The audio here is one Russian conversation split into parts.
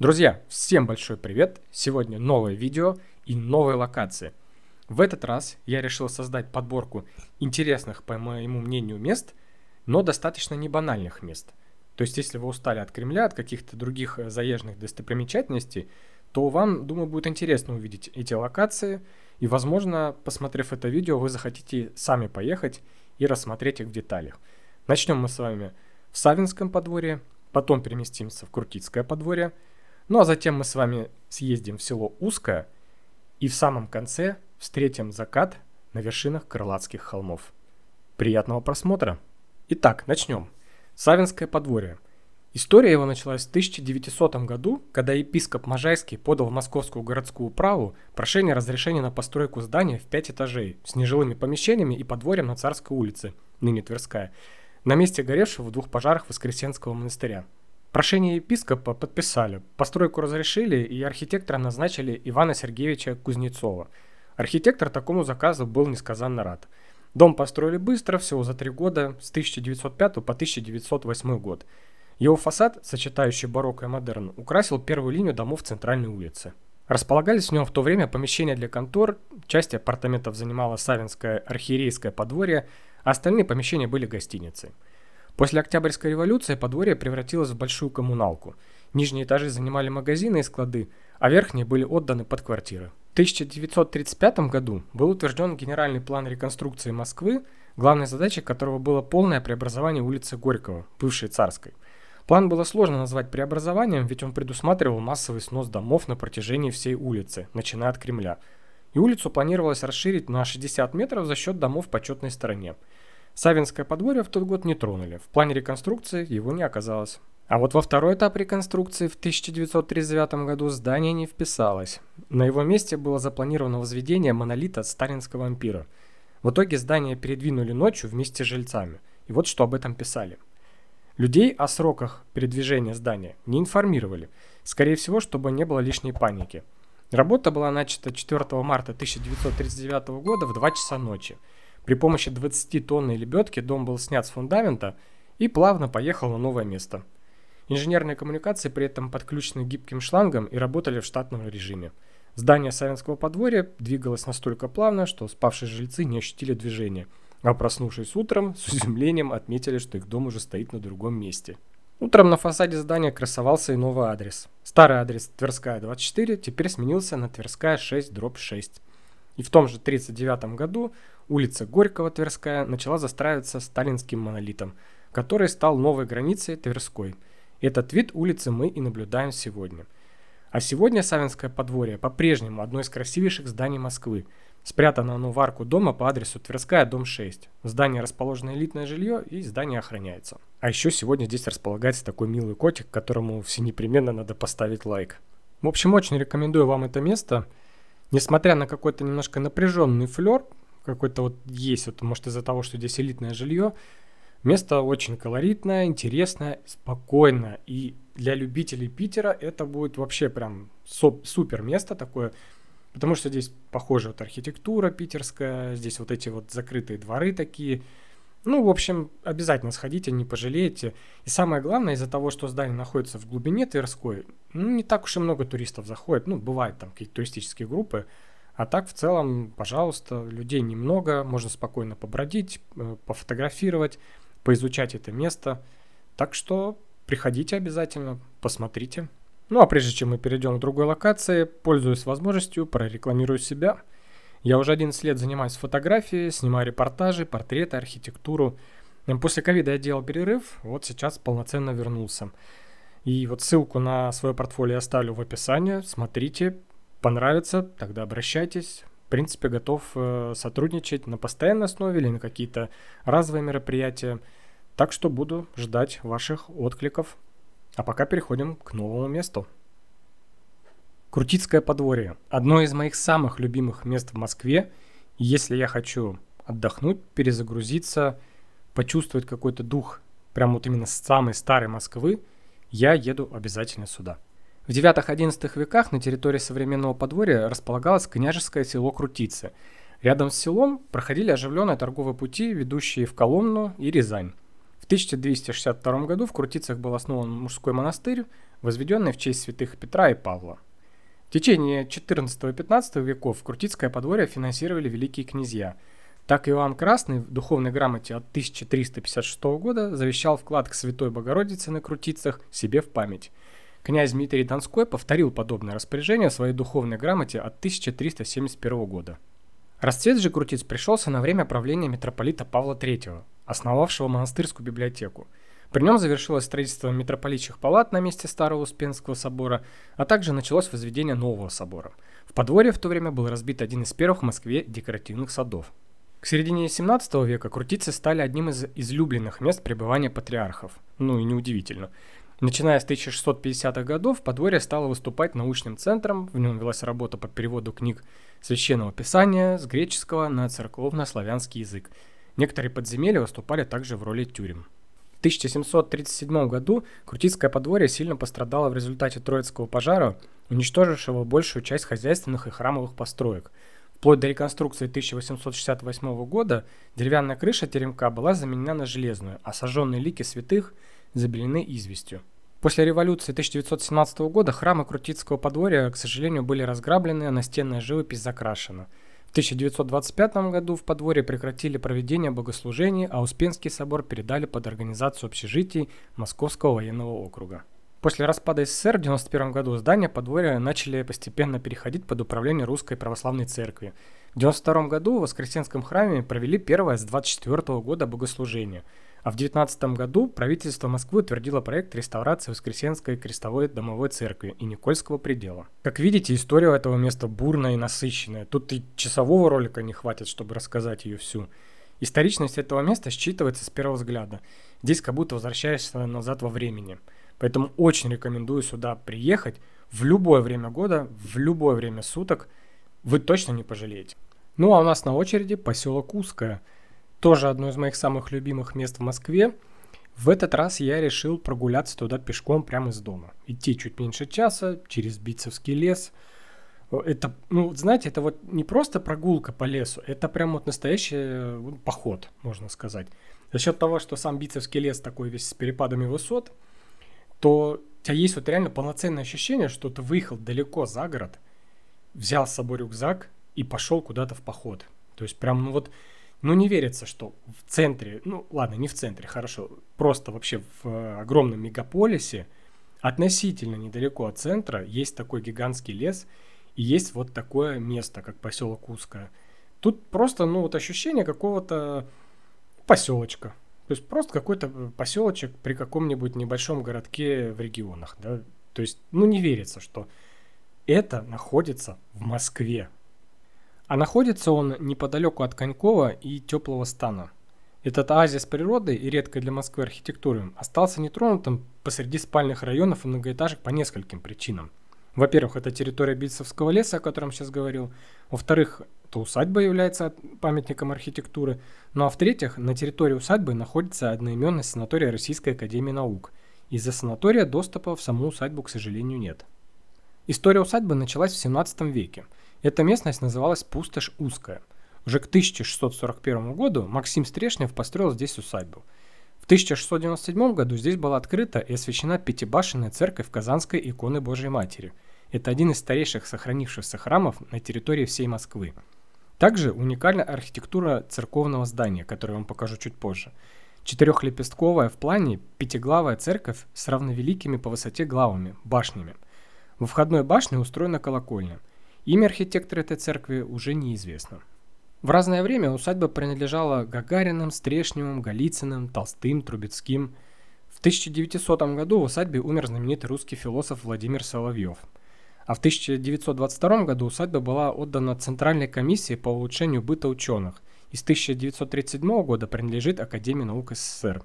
Друзья, всем большой привет! Сегодня новое видео и новые локации. В этот раз я решил создать подборку интересных, по моему мнению, мест, но достаточно не банальных мест. То есть, если вы устали от Кремля, от каких-то других э, заезженных достопримечательностей, то вам, думаю, будет интересно увидеть эти локации, и, возможно, посмотрев это видео, вы захотите сами поехать и рассмотреть их в деталях. Начнем мы с вами в Савинском подворье, потом переместимся в Крутицкое подворье – ну а затем мы с вами съездим в село Узкое и в самом конце встретим закат на вершинах Крылатских холмов. Приятного просмотра! Итак, начнем. Савинское подворье. История его началась в 1900 году, когда епископ Можайский подал в московскую городскую управу прошение разрешения на постройку здания в пять этажей с нежилыми помещениями и подворьем на Царской улице, ныне Тверская, на месте горевшего в двух пожарах Воскресенского монастыря – Прошение епископа подписали, постройку разрешили и архитектора назначили Ивана Сергеевича Кузнецова. Архитектор такому заказу был несказанно рад. Дом построили быстро, всего за три года, с 1905 по 1908 год. Его фасад, сочетающий барокко и модерн, украсил первую линию домов центральной улицы. Располагались в нем в то время помещения для контор, часть апартаментов занимала Савинское архиерейское подворье, а остальные помещения были гостиницей. После Октябрьской революции подворье превратилось в большую коммуналку. Нижние этажи занимали магазины и склады, а верхние были отданы под квартиры. В 1935 году был утвержден генеральный план реконструкции Москвы, главной задачей которого было полное преобразование улицы Горького, бывшей Царской. План было сложно назвать преобразованием, ведь он предусматривал массовый снос домов на протяжении всей улицы, начиная от Кремля. И улицу планировалось расширить на 60 метров за счет домов в почетной стороне. Савинское подворье в тот год не тронули, в плане реконструкции его не оказалось. А вот во второй этап реконструкции в 1939 году здание не вписалось. На его месте было запланировано возведение монолита сталинского ампира. В итоге здание передвинули ночью вместе с жильцами. И вот что об этом писали. Людей о сроках передвижения здания не информировали, скорее всего, чтобы не было лишней паники. Работа была начата 4 марта 1939 года в 2 часа ночи. При помощи 20-тонной лебедки дом был снят с фундамента и плавно поехал на новое место. Инженерные коммуникации при этом подключены гибким шлангом и работали в штатном режиме. Здание Савинского подворья двигалось настолько плавно, что спавшие жильцы не ощутили движения, а проснувшись утром, с изумлением отметили, что их дом уже стоит на другом месте. Утром на фасаде здания красовался и новый адрес. Старый адрес Тверская 24 теперь сменился на Тверская 6 дробь 6. И в том же 1939 году Улица Горького, Тверская, начала застраиваться сталинским монолитом, который стал новой границей Тверской. Этот вид улицы мы и наблюдаем сегодня. А сегодня Савинское подворье по-прежнему одно из красивейших зданий Москвы. Спрятано оно в арку дома по адресу Тверская, дом 6. В здании расположено элитное жилье и здание охраняется. А еще сегодня здесь располагается такой милый котик, которому все непременно надо поставить лайк. В общем, очень рекомендую вам это место. Несмотря на какой-то немножко напряженный флер, какой-то вот есть, вот, может, из-за того, что здесь элитное жилье. Место очень колоритное, интересное, спокойное. И для любителей Питера это будет вообще прям супер место такое, потому что здесь похоже вот архитектура питерская, здесь вот эти вот закрытые дворы такие. Ну, в общем, обязательно сходите, не пожалеете. И самое главное, из-за того, что здание находится в глубине Тверской, ну, не так уж и много туристов заходит. Ну, бывают там какие-то туристические группы, а так, в целом, пожалуйста, людей немного, можно спокойно побродить, э, пофотографировать, поизучать это место. Так что приходите обязательно, посмотрите. Ну а прежде чем мы перейдем к другой локации, пользуясь возможностью, прорекламирую себя. Я уже 11 лет занимаюсь фотографией, снимаю репортажи, портреты, архитектуру. После ковида я делал перерыв, вот сейчас полноценно вернулся. И вот ссылку на свое портфолио я оставлю в описании, смотрите, понравится, тогда обращайтесь. В принципе, готов э, сотрудничать на постоянной основе или на какие-то разовые мероприятия. Так что буду ждать ваших откликов. А пока переходим к новому месту. Крутицкое подворье. Одно из моих самых любимых мест в Москве. Если я хочу отдохнуть, перезагрузиться, почувствовать какой-то дух, прям вот именно с самой старой Москвы, я еду обязательно сюда. В IX-XI веках на территории современного подворья располагалось княжеское село Крутицы. Рядом с селом проходили оживленные торговые пути, ведущие в Коломну и Рязань. В 1262 году в Крутицах был основан мужской монастырь, возведенный в честь святых Петра и Павла. В течение XIV-XV веков Крутицкое подворье финансировали великие князья. Так Иоанн Красный в духовной грамоте от 1356 года завещал вклад к Святой Богородице на Крутицах себе в память – Князь Дмитрий Донской повторил подобное распоряжение в своей духовной грамоте от 1371 года. Расцвет же крутиц пришелся на время правления митрополита Павла III, основавшего монастырскую библиотеку. При нем завершилось строительство митрополитчих палат на месте Старого Успенского собора, а также началось возведение нового собора. В подворье в то время был разбит один из первых в Москве декоративных садов. К середине 17 века крутицы стали одним из излюбленных мест пребывания патриархов. Ну и неудивительно. Начиная с 1650-х годов подворье стало выступать научным центром, в нем велась работа по переводу книг священного писания с греческого на церковно-славянский язык. Некоторые подземелья выступали также в роли тюрем. В 1737 году Крутицкое подворье сильно пострадало в результате Троицкого пожара, уничтожившего большую часть хозяйственных и храмовых построек. Вплоть до реконструкции 1868 года деревянная крыша теремка была заменена на железную, а сожженные лики святых – забелены известью. После революции 1917 года храмы Крутицкого подворья, к сожалению, были разграблены, а настенная живопись закрашена. В 1925 году в подворье прекратили проведение богослужений, а Успенский собор передали под организацию общежитий Московского военного округа. После распада СССР в 1991 году здания подворья начали постепенно переходить под управление Русской Православной Церкви. В 1992 году в Воскресенском храме провели первое с 24 года богослужение – а в 2019 году правительство Москвы утвердило проект реставрации Воскресенской крестовой домовой церкви и Никольского предела. Как видите, история этого места бурная и насыщенная. Тут и часового ролика не хватит, чтобы рассказать ее всю. Историчность этого места считывается с первого взгляда. Здесь как будто возвращаешься назад во времени. Поэтому очень рекомендую сюда приехать в любое время года, в любое время суток. Вы точно не пожалеете. Ну а у нас на очереди поселок Узкое – тоже одно из моих самых любимых мест в Москве. В этот раз я решил прогуляться туда пешком прямо из дома. Идти чуть меньше часа через Бицевский лес. Это, ну, знаете, это вот не просто прогулка по лесу, это прям вот настоящий э, поход, можно сказать. За счет того, что сам Бицевский лес такой весь с перепадами высот, то у тебя есть вот реально полноценное ощущение, что ты выехал далеко за город, взял с собой рюкзак и пошел куда-то в поход. То есть прям, ну вот, ну, не верится, что в центре, ну, ладно, не в центре, хорошо, просто вообще в огромном мегаполисе, относительно недалеко от центра, есть такой гигантский лес и есть вот такое место, как поселок Узкое. Тут просто, ну, вот ощущение какого-то поселочка. То есть просто какой-то э, поселочек при каком-нибудь небольшом городке в регионах, да. То есть, ну, не верится, что это находится в Москве, а находится он неподалеку от Конькова и теплого стана. Этот оазис природы и редкой для Москвы архитектуры остался нетронутым посреди спальных районов и многоэтажек по нескольким причинам. Во-первых, это территория Битцевского леса, о котором сейчас говорил. Во-вторых, то усадьба является памятником архитектуры. Ну а в-третьих, на территории усадьбы находится одноименный санаторий Российской Академии Наук. Из-за санатория доступа в саму усадьбу, к сожалению, нет. История усадьбы началась в 17 веке. Эта местность называлась Пустошь Узкая. Уже к 1641 году Максим Стрешнев построил здесь усадьбу. В 1697 году здесь была открыта и освящена пятибашенная церковь Казанской иконы Божьей Матери. Это один из старейших сохранившихся храмов на территории всей Москвы. Также уникальна архитектура церковного здания, которое я вам покажу чуть позже. Четырехлепестковая в плане пятиглавая церковь с равновеликими по высоте главами, башнями – во входной башне устроена колокольня. Имя архитектора этой церкви уже неизвестно. В разное время усадьба принадлежала Гагариным, Стрешневым, Голицыным, Толстым, Трубецким. В 1900 году в усадьбе умер знаменитый русский философ Владимир Соловьев. А в 1922 году усадьба была отдана Центральной комиссии по улучшению быта ученых и с 1937 года принадлежит Академии наук СССР.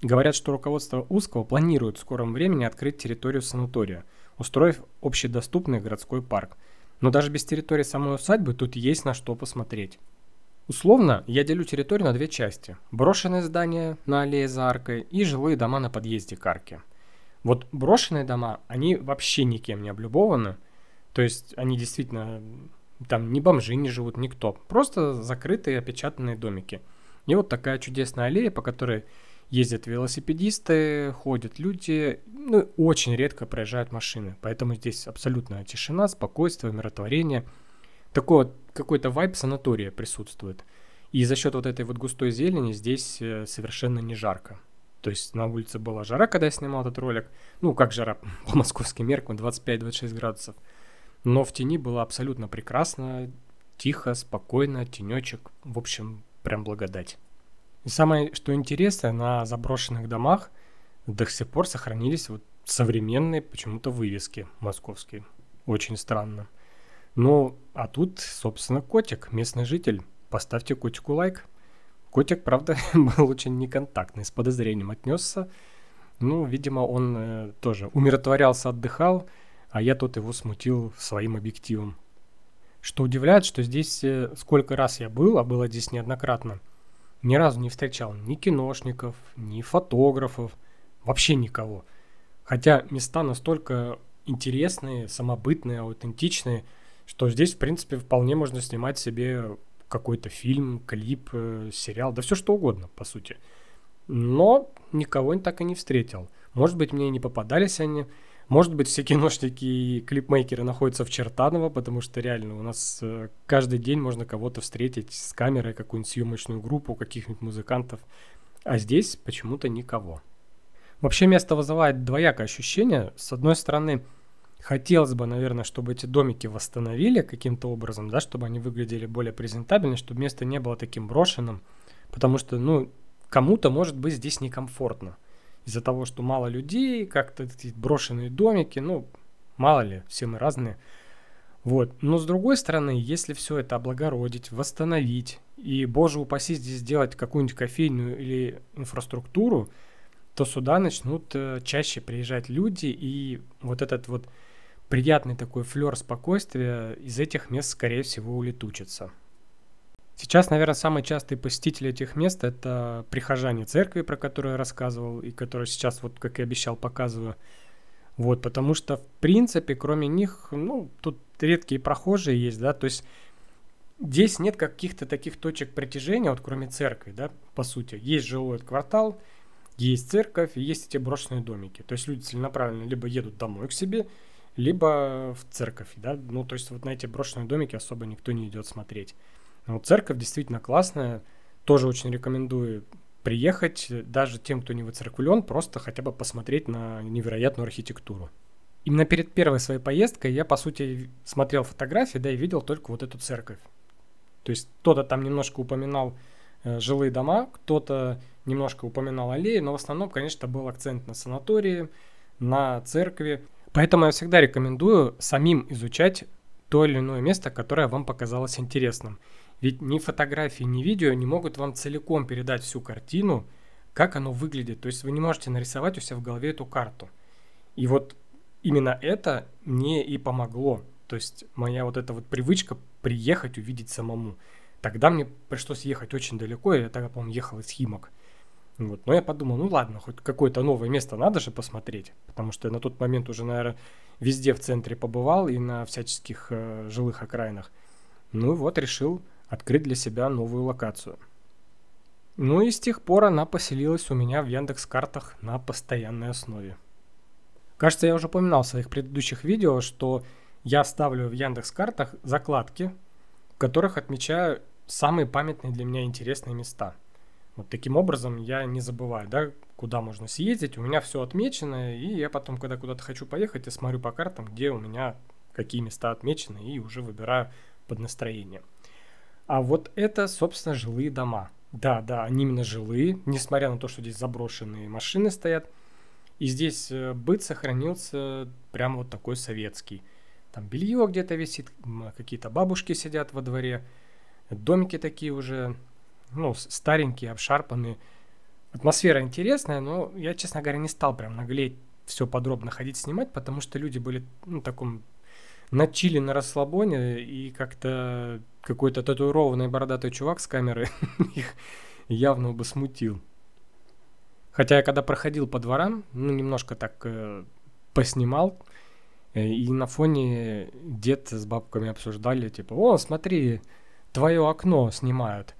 Говорят, что руководство Узкого планирует в скором времени открыть территорию санатория – устроив общедоступный городской парк. Но даже без территории самой усадьбы тут есть на что посмотреть. Условно, я делю территорию на две части. Брошенные здания на аллее за аркой и жилые дома на подъезде к арке. Вот брошенные дома, они вообще никем не облюбованы. То есть они действительно, там ни бомжи не живут, никто. Просто закрытые опечатанные домики. И вот такая чудесная аллея, по которой ездят велосипедисты, ходят люди, ну, очень редко проезжают машины, поэтому здесь абсолютная тишина, спокойствие, умиротворение. Такой вот какой-то вайб санатория присутствует. И за счет вот этой вот густой зелени здесь э, совершенно не жарко. То есть на улице была жара, когда я снимал этот ролик. Ну, как жара по московским меркам, 25-26 градусов. Но в тени было абсолютно прекрасно, тихо, спокойно, тенечек. В общем, прям благодать. И самое, что интересно, на заброшенных домах до сих пор сохранились вот современные почему-то вывески московские. Очень странно. Ну, а тут, собственно, котик, местный житель. Поставьте котику лайк. Котик, правда, был очень неконтактный, с подозрением отнесся. Ну, видимо, он э, тоже умиротворялся, отдыхал, а я тут его смутил своим объективом. Что удивляет, что здесь э, сколько раз я был, а было здесь неоднократно – ни разу не встречал ни киношников, ни фотографов, вообще никого. Хотя места настолько интересные, самобытные, аутентичные, что здесь, в принципе, вполне можно снимать себе какой-то фильм, клип, э, сериал, да все что угодно, по сути. Но никого так и не встретил. Может быть, мне и не попадались они, может быть, все киношники и клипмейкеры находятся в Чертаново, потому что реально у нас э, каждый день можно кого-то встретить с камерой, какую-нибудь съемочную группу, каких-нибудь музыкантов. А здесь почему-то никого. Вообще место вызывает двоякое ощущение. С одной стороны, хотелось бы, наверное, чтобы эти домики восстановили каким-то образом, да, чтобы они выглядели более презентабельно, чтобы место не было таким брошенным, потому что, ну, кому-то, может быть, здесь некомфортно из-за того, что мало людей, как-то эти брошенные домики, ну, мало ли, все мы разные. Вот. Но с другой стороны, если все это облагородить, восстановить, и, боже упаси, здесь сделать какую-нибудь кофейню или инфраструктуру, то сюда начнут э, чаще приезжать люди, и вот этот вот приятный такой флер спокойствия из этих мест, скорее всего, улетучится. Сейчас, наверное, самые частые посетители этих мест — это прихожане церкви, про которую я рассказывал, и которые сейчас, вот как и обещал, показываю. Вот, потому что, в принципе, кроме них, ну, тут редкие прохожие есть, да, то есть здесь нет каких-то таких точек притяжения, вот кроме церкви, да, по сути. Есть жилой квартал, есть церковь, есть эти брошенные домики. То есть люди целенаправленно либо едут домой к себе, либо в церковь, да, ну, то есть вот на эти брошенные домики особо никто не идет смотреть. Но ну, вот церковь действительно классная, тоже очень рекомендую приехать, даже тем, кто не выцеркулен, просто хотя бы посмотреть на невероятную архитектуру. Именно перед первой своей поездкой я, по сути, смотрел фотографии, да, и видел только вот эту церковь. То есть кто-то там немножко упоминал э, жилые дома, кто-то немножко упоминал аллеи, но в основном, конечно, был акцент на санатории, на церкви. Поэтому я всегда рекомендую самим изучать то или иное место, которое вам показалось интересным. Ведь ни фотографии, ни видео не могут вам целиком передать всю картину, как оно выглядит. То есть вы не можете нарисовать у себя в голове эту карту. И вот именно это мне и помогло. То есть моя вот эта вот привычка приехать, увидеть самому. Тогда мне пришлось ехать очень далеко, я тогда, по-моему, ехал из Химок. Вот. Но я подумал, ну ладно, хоть какое-то новое место надо же посмотреть, потому что я на тот момент уже, наверное, везде в центре побывал и на всяческих э, жилых окраинах. Ну вот решил открыть для себя новую локацию. Ну и с тех пор она поселилась у меня в Яндекс Картах на постоянной основе. Кажется, я уже упоминал в своих предыдущих видео, что я ставлю в Яндекс Картах закладки, в которых отмечаю самые памятные для меня интересные места. Вот таким образом я не забываю, да, куда можно съездить, у меня все отмечено, и я потом, когда куда-то хочу поехать, я смотрю по картам, где у меня какие места отмечены, и уже выбираю под настроение. А вот это, собственно, жилые дома. Да, да, они именно жилые, несмотря на то, что здесь заброшенные машины стоят. И здесь э, быт сохранился прям вот такой советский. Там белье где-то висит, какие-то бабушки сидят во дворе, домики такие уже, ну, старенькие, обшарпанные. Атмосфера интересная, но я, честно говоря, не стал прям наглеть все подробно ходить снимать, потому что люди были ну, в таком на чили, на расслабоне, и как-то какой-то татуированный бородатый чувак с камеры их явно бы смутил. Хотя я когда проходил по дворам, ну, немножко так э, поснимал, э, и на фоне дед с бабками обсуждали, типа, о, смотри, твое окно снимают.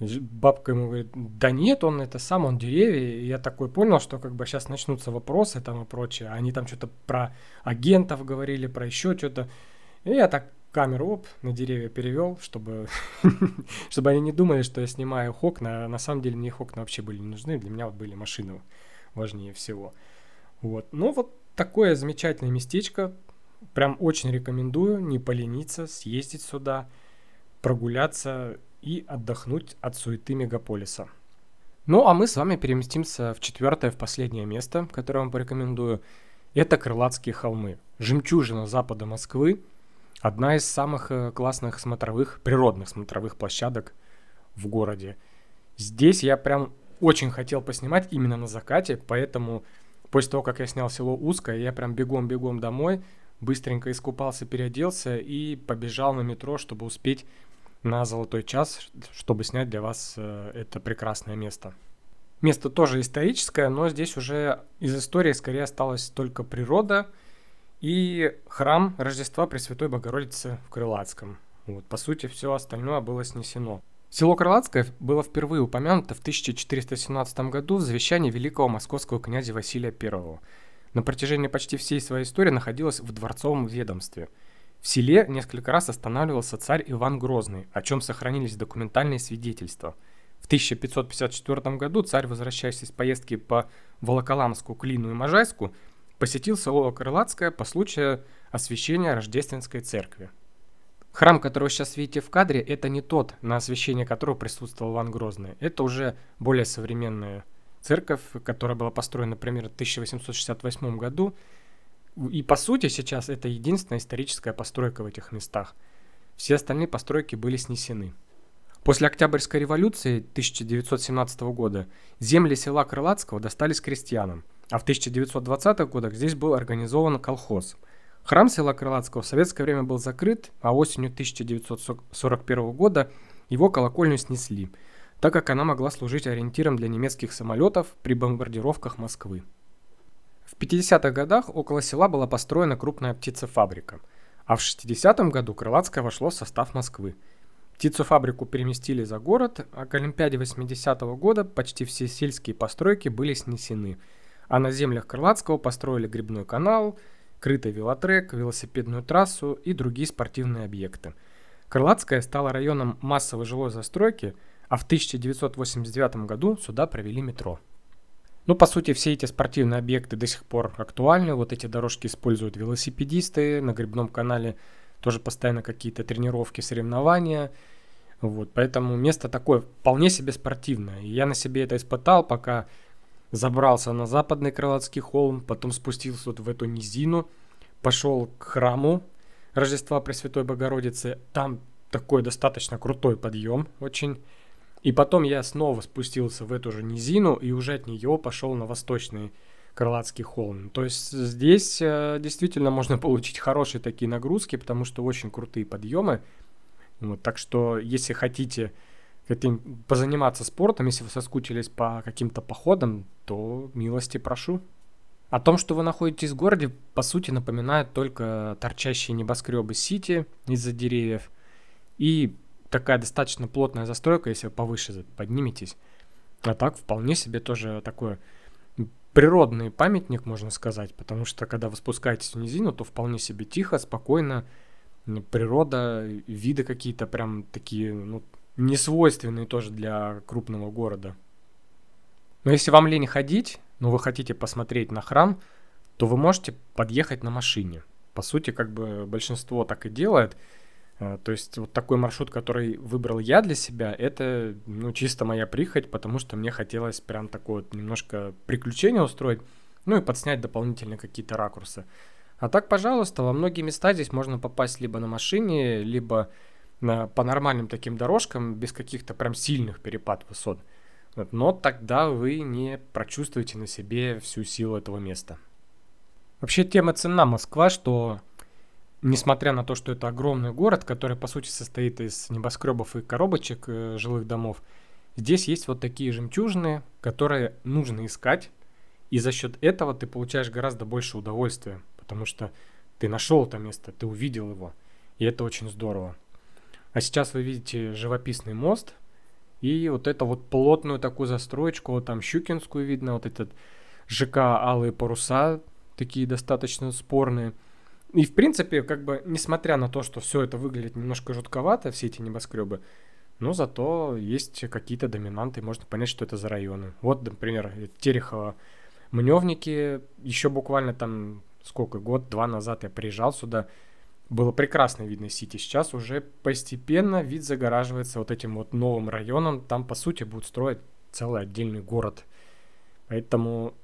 Бабка ему говорит, да нет, он это сам, он деревья. И я такой понял, что как бы сейчас начнутся вопросы там и прочее. Они там что-то про агентов говорили, про еще что-то. И я так камеру оп, на деревья перевел, чтобы, чтобы они не думали, что я снимаю их окна. На самом деле мне их окна вообще были не нужны. Для меня вот были машины важнее всего. Вот. Ну вот такое замечательное местечко. Прям очень рекомендую не полениться, съездить сюда, прогуляться и отдохнуть от суеты мегаполиса. Ну а мы с вами переместимся в четвертое, в последнее место, которое вам порекомендую. Это Крылатские холмы, жемчужина запада Москвы, одна из самых э, классных смотровых, природных смотровых площадок в городе. Здесь я прям очень хотел поснимать именно на закате, поэтому после того, как я снял село Узкое, я прям бегом-бегом домой, быстренько искупался, переоделся и побежал на метро, чтобы успеть на золотой час, чтобы снять для вас э, это прекрасное место. Место тоже историческое, но здесь уже из истории скорее осталась только природа и храм Рождества Пресвятой Богородицы в Крылатском. Вот, по сути, все остальное было снесено. Село Крылатское было впервые упомянуто в 1417 году в завещании великого московского князя Василия I. На протяжении почти всей своей истории находилось в дворцовом ведомстве – в селе несколько раз останавливался царь Иван Грозный, о чем сохранились документальные свидетельства. В 1554 году царь, возвращаясь из поездки по Волоколамску, Клину и Можайску, посетил село Крылатское по случаю освящения Рождественской церкви. Храм, который сейчас видите в кадре, это не тот, на освящение которого присутствовал Иван Грозный. Это уже более современная церковь, которая была построена примерно в 1868 году, и по сути сейчас это единственная историческая постройка в этих местах. Все остальные постройки были снесены. После Октябрьской революции 1917 года земли села Крылатского достались крестьянам, а в 1920-х годах здесь был организован колхоз. Храм села Крылатского в советское время был закрыт, а осенью 1941 года его колокольню снесли, так как она могла служить ориентиром для немецких самолетов при бомбардировках Москвы. В 50-х годах около села была построена крупная птицефабрика, а в 60-м году Крылатское вошло в состав Москвы. Птицефабрику переместили за город, а к Олимпиаде 80-го года почти все сельские постройки были снесены, а на землях Крылатского построили грибной канал, крытый велотрек, велосипедную трассу и другие спортивные объекты. Крылатская стало районом массовой жилой застройки, а в 1989 году сюда провели метро. Ну, по сути, все эти спортивные объекты до сих пор актуальны. Вот эти дорожки используют велосипедисты. На грибном канале тоже постоянно какие-то тренировки, соревнования. Вот, поэтому место такое вполне себе спортивное. И я на себе это испытал, пока забрался на западный Крылатский холм, потом спустился вот в эту низину, пошел к храму Рождества Пресвятой Богородицы. Там такой достаточно крутой подъем, очень и потом я снова спустился в эту же низину и уже от нее пошел на восточный Крылатский холм. То есть здесь э, действительно можно получить хорошие такие нагрузки, потому что очень крутые подъемы. Вот, так что если хотите этим позаниматься спортом, если вы соскучились по каким-то походам, то милости прошу. О том, что вы находитесь в городе, по сути напоминает только торчащие небоскребы Сити из-за деревьев и такая достаточно плотная застройка, если вы повыше подниметесь. А так вполне себе тоже такой природный памятник, можно сказать, потому что когда вы спускаетесь в низину, то вполне себе тихо, спокойно, природа, виды какие-то прям такие, ну, несвойственные тоже для крупного города. Но если вам лень ходить, но вы хотите посмотреть на храм, то вы можете подъехать на машине. По сути, как бы большинство так и делает – Э, то есть вот такой маршрут, который выбрал я для себя, это ну, чисто моя прихоть, потому что мне хотелось прям такое вот немножко приключение устроить, ну и подснять дополнительно какие-то ракурсы. А так, пожалуйста, во многие места здесь можно попасть либо на машине, либо на, по нормальным таким дорожкам, без каких-то прям сильных перепад высот. но тогда вы не прочувствуете на себе всю силу этого места. Вообще тема цена Москва, что несмотря на то, что это огромный город, который, по сути, состоит из небоскребов и коробочек э, жилых домов, здесь есть вот такие жемчужины, которые нужно искать, и за счет этого ты получаешь гораздо больше удовольствия, потому что ты нашел это место, ты увидел его, и это очень здорово. А сейчас вы видите живописный мост, и вот это вот плотную такую застроечку, вот там Щукинскую видно, вот этот ЖК «Алые паруса», такие достаточно спорные – и, в принципе, как бы, несмотря на то, что все это выглядит немножко жутковато, все эти небоскребы, но зато есть какие-то доминанты, можно понять, что это за районы. Вот, например, Терехово. Мневники, еще буквально там сколько, год-два назад я приезжал сюда, было прекрасно видно Сити. Сейчас уже постепенно вид загораживается вот этим вот новым районом. Там, по сути, будут строить целый отдельный город. Поэтому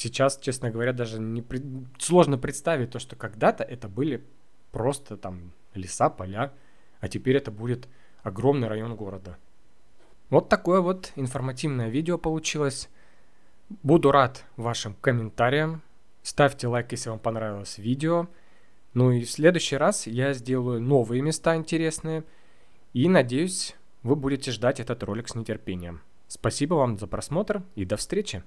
сейчас, честно говоря, даже не при... сложно представить то, что когда-то это были просто там леса, поля, а теперь это будет огромный район города. Вот такое вот информативное видео получилось. Буду рад вашим комментариям. Ставьте лайк, если вам понравилось видео. Ну и в следующий раз я сделаю новые места интересные. И надеюсь, вы будете ждать этот ролик с нетерпением. Спасибо вам за просмотр и до встречи!